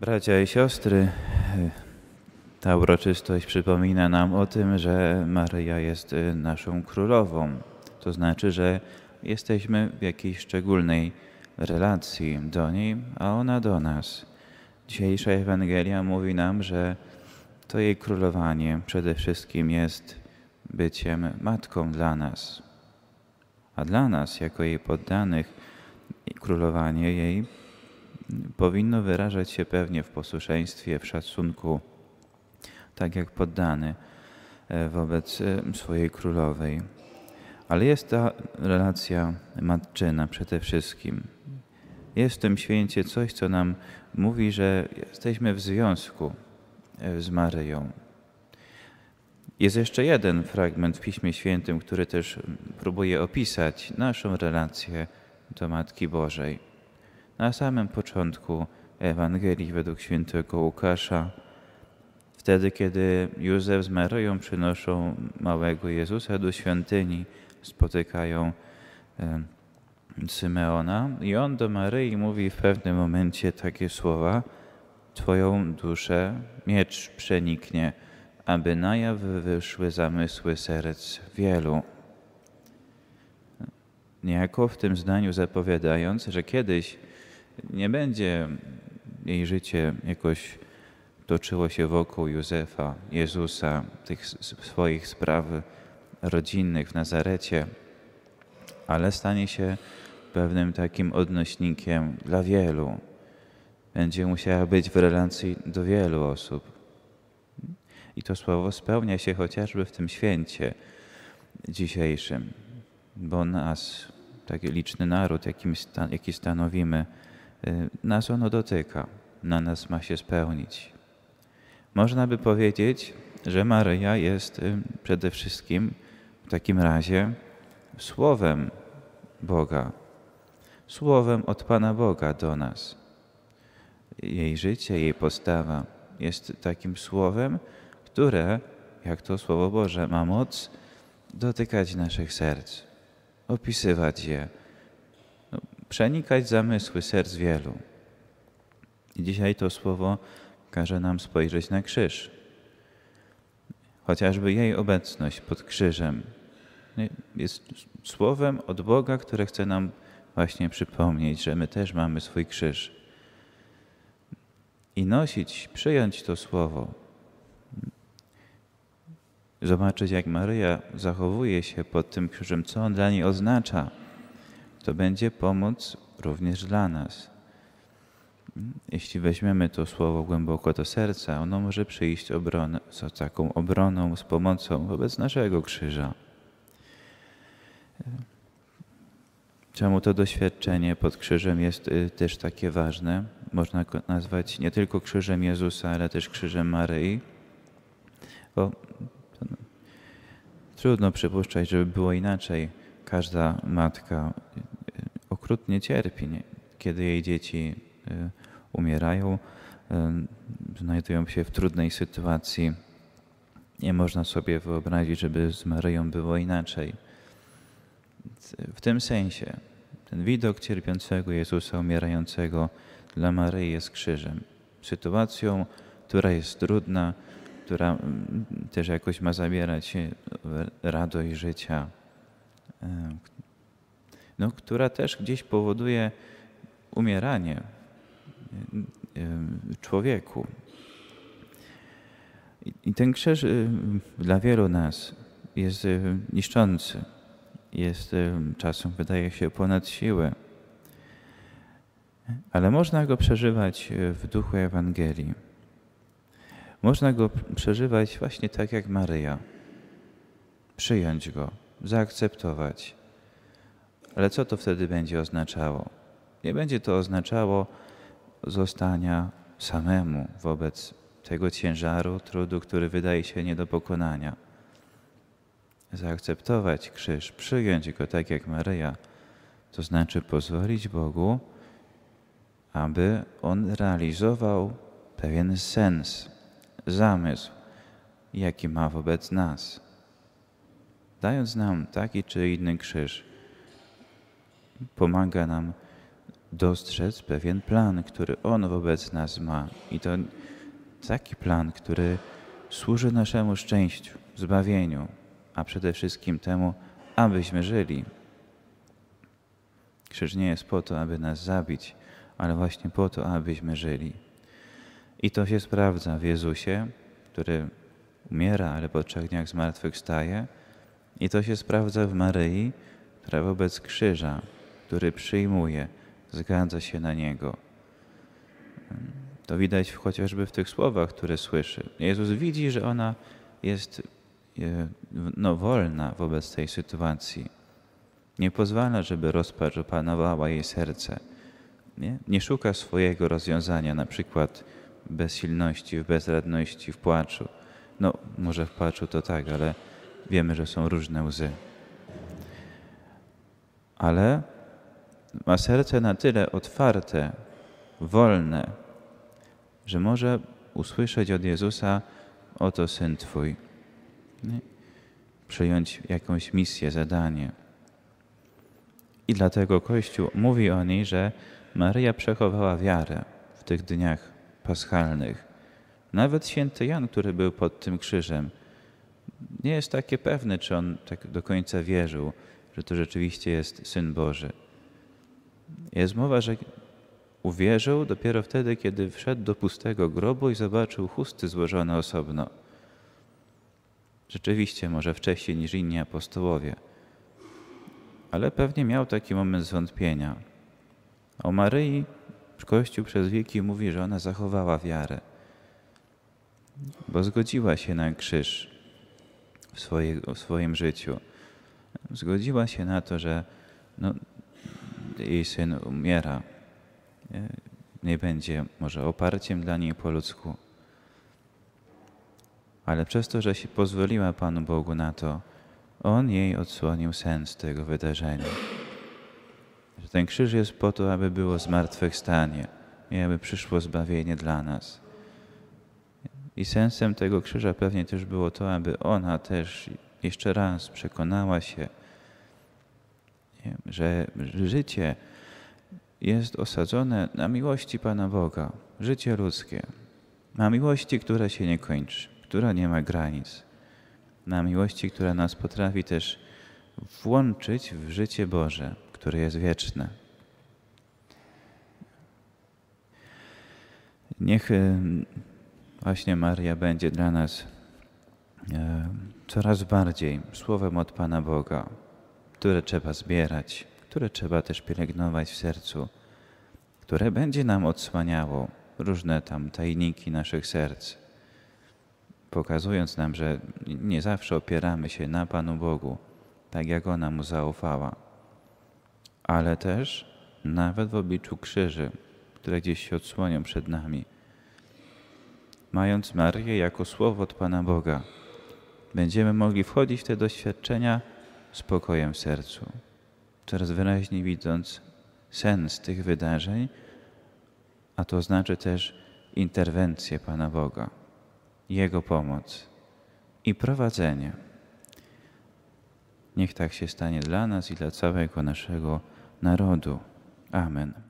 Bracia i siostry, e, ta uroczystość przypomina nam o tym, że Maryja jest e, naszą królową. To znaczy, że jesteśmy w jakiejś szczególnej relacji do niej, a ona do nas. Dzisiejsza Ewangelia mówi nam, że to jej królowanie przede wszystkim jest byciem matką dla nas. A dla nas, jako jej poddanych, królowanie jej powinno wyrażać się pewnie w posłuszeństwie, w szacunku, tak jak poddany e, wobec e, swojej królowej. Ale jest ta relacja matczyna przede wszystkim. Jest w tym święcie coś, co nam mówi, że jesteśmy w związku e, z Maryją. Jest jeszcze jeden fragment w Piśmie Świętym, który też próbuje opisać naszą relację do Matki Bożej na samym początku Ewangelii według świętego Łukasza. Wtedy, kiedy Józef z Maryją przynoszą małego Jezusa do świątyni, spotykają Symeona i on do Maryi mówi w pewnym momencie takie słowa: Twoją duszę miecz przeniknie, aby na jaw wyszły zamysły serc wielu. Niejako w tym zdaniu zapowiadając, że kiedyś nie będzie jej życie jakoś toczyło się wokół Józefa, Jezusa, tych swoich spraw rodzinnych w Nazarecie, ale stanie się pewnym takim odnośnikiem dla wielu. Będzie musiała być w relacji do wielu osób. I to słowo spełnia się chociażby w tym święcie dzisiejszym, bo nas, taki liczny naród, jakim jaki stanowimy, Y, nas ono dotyka, na nas ma się spełnić. Można by powiedzieć, że Maryja jest y, przede wszystkim w takim razie słowem Boga, słowem od Pana Boga do nas. Jej życie, jej postawa jest takim słowem, które, jak to Słowo Boże, ma moc dotykać naszych serc, opisywać je, przenikać zamysły serc wielu. I dzisiaj to słowo każe nam spojrzeć na krzyż. Chociażby jej obecność pod krzyżem jest słowem od Boga, które chce nam właśnie przypomnieć, że my też mamy swój krzyż. I nosić, przyjąć to słowo. Zobaczyć, jak Maryja zachowuje się pod tym krzyżem, co on dla niej oznacza to będzie pomoc również dla nas. Jeśli weźmiemy to słowo głęboko do serca, ono może przyjść obron z taką obroną, z pomocą wobec naszego krzyża. Czemu to doświadczenie pod krzyżem jest y, też takie ważne? Można go nazwać nie tylko krzyżem Jezusa, ale też krzyżem Maryi. Bo mm, trudno przypuszczać, żeby było inaczej. Każda matka okrutnie cierpi, nie? kiedy jej dzieci y, umierają, y, znajdują się w trudnej sytuacji. Nie można sobie wyobrazić, żeby z Maryją było inaczej. W tym sensie ten widok cierpiącego Jezusa umierającego dla Maryi jest krzyżem. Sytuacją, która jest trudna, która mm, też jakoś ma zabierać y, radość życia, no, która też gdzieś powoduje umieranie człowieku. I ten krzyż y, dla wielu nas jest y, niszczący, jest y, czasem, wydaje się, ponad siłę. Ale można go przeżywać w duchu Ewangelii. Można go przeżywać właśnie tak jak Maryja. Przyjąć go, zaakceptować ale co to wtedy będzie oznaczało? Nie będzie to oznaczało zostania samemu wobec tego ciężaru, trudu, który wydaje się nie do pokonania. Zaakceptować krzyż, przyjąć go tak jak Maryja, to znaczy pozwolić Bogu, aby on realizował pewien sens, zamysł, jaki ma wobec nas. Dając nam taki czy inny krzyż, pomaga nam dostrzec pewien plan, który On wobec nas ma. I to taki plan, który służy naszemu szczęściu, zbawieniu, a przede wszystkim temu, abyśmy żyli. Krzyż nie jest po to, aby nas zabić, ale właśnie po to, abyśmy żyli. I to się sprawdza w Jezusie, który umiera, ale po trzech dniach zmartwychwstaje. I to się sprawdza w Maryi, która wobec krzyża który przyjmuje, zgadza się na niego. To widać chociażby w tych słowach, które słyszy. Jezus widzi, że ona jest e, no, wolna wobec tej sytuacji. Nie pozwala, żeby rozpacz opanowała jej serce. Nie? nie szuka swojego rozwiązania, na przykład w bezsilności, w bezradności, w płaczu. No, może w płaczu to tak, ale wiemy, że są różne łzy. Ale ma serce na tyle otwarte, wolne, że może usłyszeć od Jezusa: Oto syn Twój. Nie? Przyjąć jakąś misję, zadanie. I dlatego Kościół mówi o niej, że Maryja przechowała wiarę w tych dniach paschalnych. Nawet święty Jan, który był pod tym krzyżem, nie jest takie pewny, czy on tak do końca wierzył, że to rzeczywiście jest syn Boży. Jest mowa, że uwierzył dopiero wtedy, kiedy wszedł do pustego grobu i zobaczył chusty złożone osobno. Rzeczywiście, może wcześniej niż inni apostołowie. Ale pewnie miał taki moment zwątpienia. O Maryi Kościół przez wieki mówi, że ona zachowała wiarę, bo zgodziła się na krzyż w, w swoim życiu. Zgodziła się na to, że no, jej syn umiera. Nie będzie może oparciem dla niej po ludzku. Ale przez to, że się pozwoliła Panu Bogu na to, On jej odsłonił sens tego wydarzenia. Że ten krzyż jest po to, aby było zmartwychwstanie i aby przyszło zbawienie dla nas. I sensem tego krzyża pewnie też było to, aby ona też jeszcze raz przekonała się, że życie jest osadzone na miłości Pana Boga, życie ludzkie, na miłości, która się nie kończy, która nie ma granic, na miłości, która nas potrafi też włączyć w życie Boże, które jest wieczne. Niech y, właśnie Maria będzie dla nas y, coraz bardziej słowem od Pana Boga, które trzeba zbierać, które trzeba też pielęgnować w sercu, które będzie nam odsłaniało różne tam tajniki naszych serc, pokazując nam, że nie zawsze opieramy się na Panu Bogu, tak jak ona mu zaufała, ale też nawet w obliczu krzyży, które gdzieś się odsłonią przed nami. Mając Marię jako słowo od Pana Boga, będziemy mogli wchodzić w te doświadczenia spokojem w sercu. Coraz wyraźniej widząc sens tych wydarzeń, a to znaczy też interwencję Pana Boga, Jego pomoc i prowadzenie. Niech tak się stanie dla nas i dla całego naszego narodu. Amen.